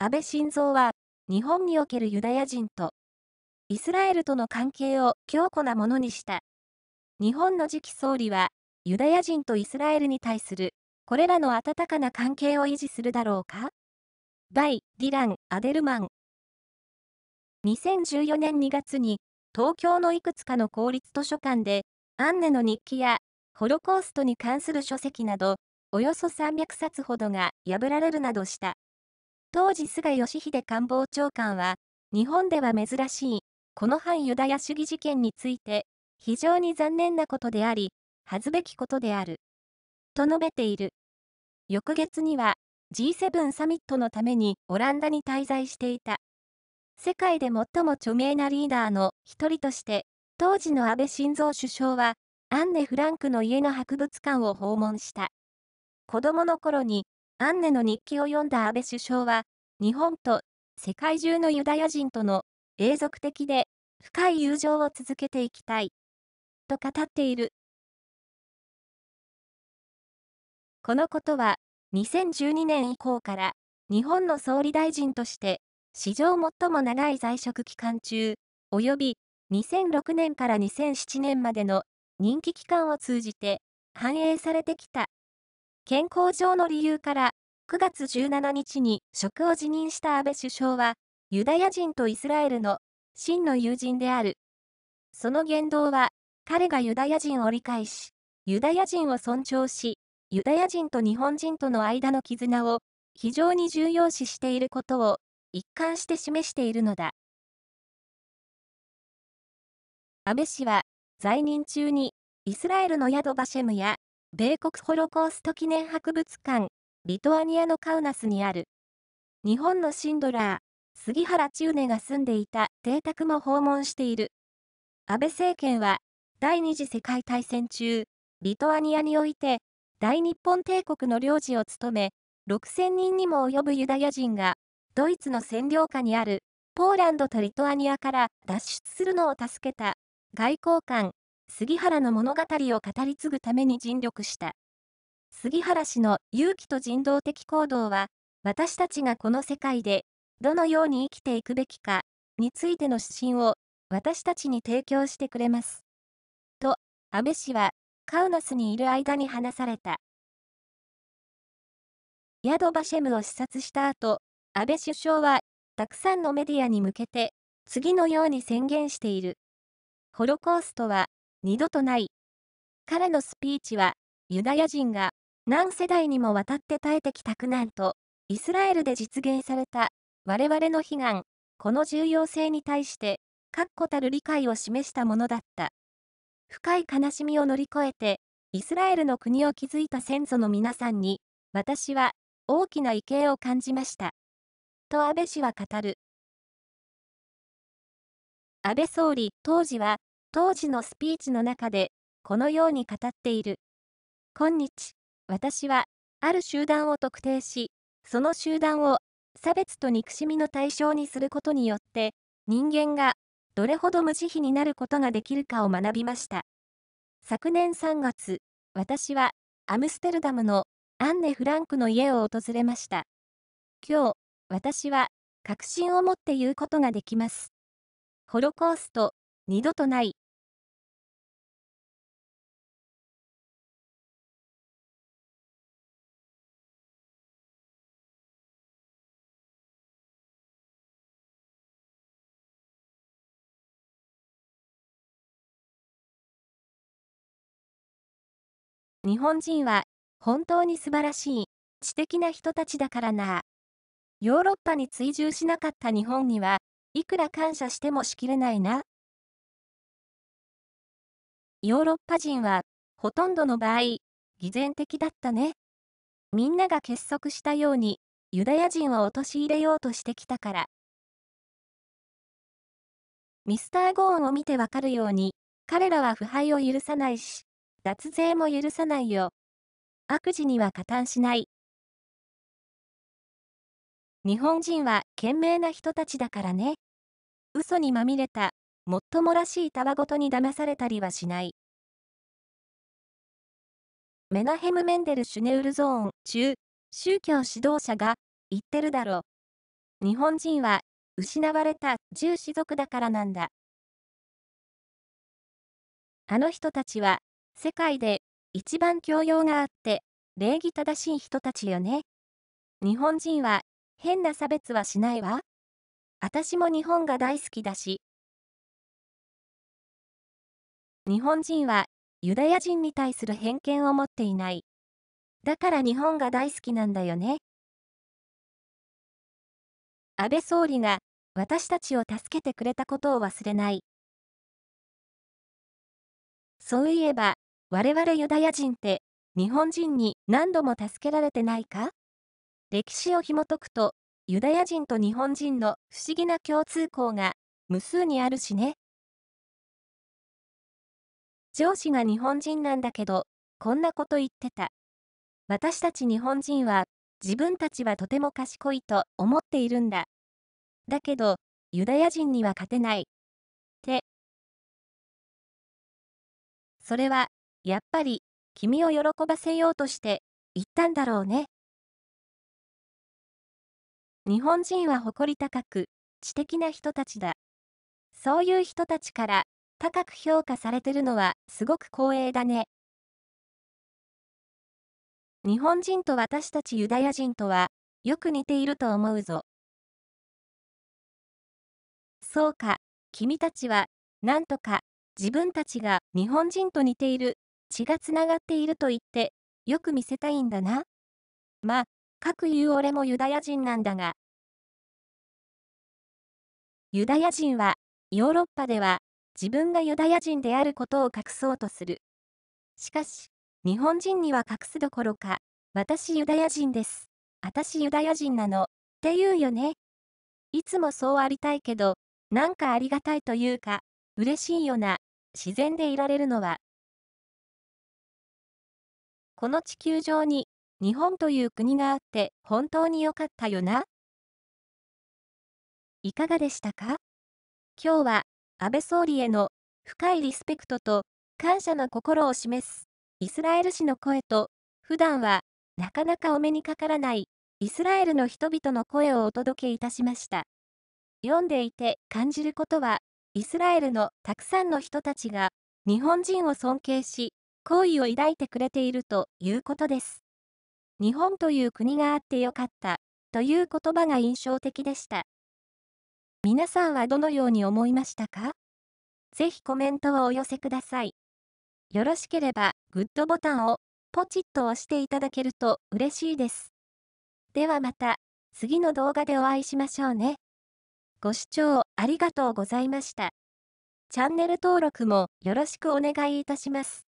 安倍晋三は、日本におけるユダヤ人と、イスラエルとの関係を強固なものにした。日本の次期総理は、ユダヤ人とイスラエルに対する、これらの温かな関係を維持するだろうかバイ・ディラン・アデルマン。2014年2月に、東京のいくつかの公立図書館で、アンネの日記や、ホロコーストに関する書籍など、およそ300冊ほどが破られるなどした。当時菅義偉官房長官は、日本では珍しい、この反ユダヤ主義事件について、非常に残念なことであり、恥ずべきことである。と述べている。翌月には、G7 サミットのためにオランダに滞在していた。世界で最も著名なリーダーの一人として、当時の安倍晋三首相は、アンネ・フランクの家の博物館を訪問した。子供の頃にアンネの日記を読んだ安倍首相は、日本と世界中のユダヤ人との永続的で深い友情を続けていきたい、と語っている。このことは、2012年以降から、日本の総理大臣として、史上最も長い在職期間中、および2006年から2007年までの任期期間を通じて、反映されてきた。健康上の理由から、9月17日に職を辞任した安倍首相は、ユダヤ人とイスラエルの真の友人である。その言動は、彼がユダヤ人を理解し、ユダヤ人を尊重し、ユダヤ人と日本人との間の絆を非常に重要視していることを一貫して示しているのだ。安倍氏は在任中にイスラエルの宿バシェムや米国ホロコースト記念博物館、リトアニアのカウナスにある、日本のシンドラー、杉原千畝が住んでいた邸宅も訪問している。安倍政権は、第二次世界大戦中、リトアニアにおいて、大日本帝国の領事を務め、6000人にも及ぶユダヤ人が、ドイツの占領下にある、ポーランドとリトアニアから脱出するのを助けた、外交官、杉原の物語を語り継ぐために尽力した。杉原氏の勇気と人道的行動は、私たちがこの世界で、どのように生きていくべきか、についての指針を、私たちに提供してくれます。と、安倍氏は、カウナスにいる間に話された。ヤドバシェムを視察した後、安倍首相は、たくさんのメディアに向けて、次のように宣言している。ホロコーストは、二度とない。彼のスピーチは、ユダヤ人が何世代にもわたって耐えてきた苦難と、イスラエルで実現された我々の悲願、この重要性に対して、確固たる理解を示したものだった。深い悲しみを乗り越えて、イスラエルの国を築いた先祖の皆さんに、私は大きな畏敬を感じました。と安倍氏は語る。安倍総理、当時は、当時のスピーチの中で、このように語っている。今日、私は、ある集団を特定し、その集団を差別と憎しみの対象にすることによって、人間がどれほど無慈悲になることができるかを学びました。昨年3月、私はアムステルダムのアンネ・フランクの家を訪れました。今日、私は確信を持って言うことができます。ホロコースト、二度とない。日本人は本当に素晴らしい知的な人たちだからな。ヨーロッパに追従しなかった日本にはいくら感謝してもしきれないな。ヨーロッパ人は、ほとんどの場合、偽善的だったね。みんなが結束したように、ユダヤ人を陥れようとしてきたから。ミスター・ゴーンを見てわかるように、彼らは腐敗を許さないし、脱税も許さないよ。悪事には加担しない。日本人は賢明な人たちだからね。嘘にまみれたもっともらしいたわごとに騙されたりはしない。メナヘム・メンデル・シュネウルゾーン中、宗教指導者が、言ってるだろう。日本人は、失われた獣士族だからなんだ。あの人たちは、世界で、一番教養があって、礼儀正しい人たちよね。日本人は、変な差別はしないわ。私も日本が大好きだし、日本人はユダヤ人に対する偏見を持っていない。だから日本が大好きなんだよね。安倍総理が私たちを助けてくれたことを忘れない。そういえば、我々ユダヤ人って日本人に何度も助けられてないか歴史を紐解くと、ユダヤ人と日本人の不思議な共通項が無数にあるしね。上司が日本人なんだけど、こんなこと言ってた。私たち日本人は、自分たちはとても賢いと思っているんだ。だけど、ユダヤ人には勝てない。って。それは、やっぱり、君を喜ばせようとして、言ったんだろうね。日本人は誇り高く、知的な人たちだ。そういう人たちから高く評価されてるのはすごく光栄だね。日本人と私たちユダヤ人とはよく似ていると思うぞ。そうか、君たちはなんとか自分たちが日本人と似ている、血がつながっていると言ってよく見せたいんだな。まあ、かくいう俺もユダヤ人なんだが。ユダヤ人はヨーロッパでは自分がユダヤ人であることを隠そうとする。しかし、日本人には隠すどころか、私ユダヤ人です。私ユダヤ人なの。って言うよね。いつもそうありたいけど、なんかありがたいというか、嬉しいよな。自然でいられるのは。この地球上に、日本という国があって本当に良かったよな。いかがでしたか今日は安倍総理への深いリスペクトと感謝の心を示すイスラエル氏の声と普段はなかなかお目にかからないイスラエルの人々の声をお届けいたしました読んでいて感じることはイスラエルのたくさんの人たちが日本人を尊敬し好意を抱いてくれているということです日本という国があってよかったという言葉が印象的でした皆さんはどのように思いましたかぜひコメントをお寄せください。よろしければ、グッドボタンをポチッと押していただけると嬉しいです。ではまた、次の動画でお会いしましょうね。ご視聴ありがとうございました。チャンネル登録もよろしくお願いいたします。